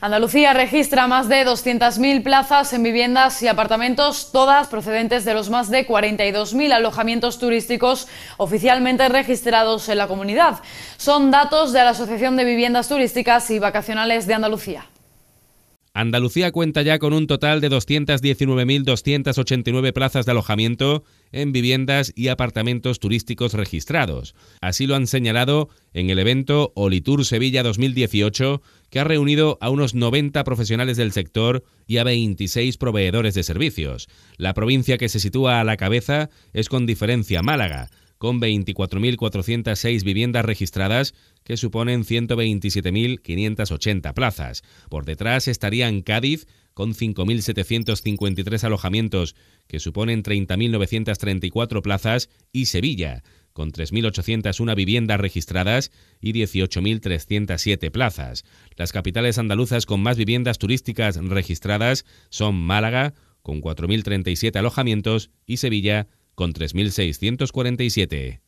Andalucía registra más de 200.000 plazas en viviendas y apartamentos, todas procedentes de los más de 42.000 alojamientos turísticos oficialmente registrados en la comunidad. Son datos de la Asociación de Viviendas Turísticas y Vacacionales de Andalucía. Andalucía cuenta ya con un total de 219.289 plazas de alojamiento en viviendas y apartamentos turísticos registrados. Así lo han señalado en el evento Olitur Sevilla 2018, que ha reunido a unos 90 profesionales del sector y a 26 proveedores de servicios. La provincia que se sitúa a la cabeza es con diferencia Málaga, con 24.406 viviendas registradas, que suponen 127.580 plazas. Por detrás estarían Cádiz, con 5.753 alojamientos, que suponen 30.934 plazas, y Sevilla, con 3.801 viviendas registradas y 18.307 plazas. Las capitales andaluzas con más viviendas turísticas registradas son Málaga, con 4.037 alojamientos, y Sevilla, con 3.647.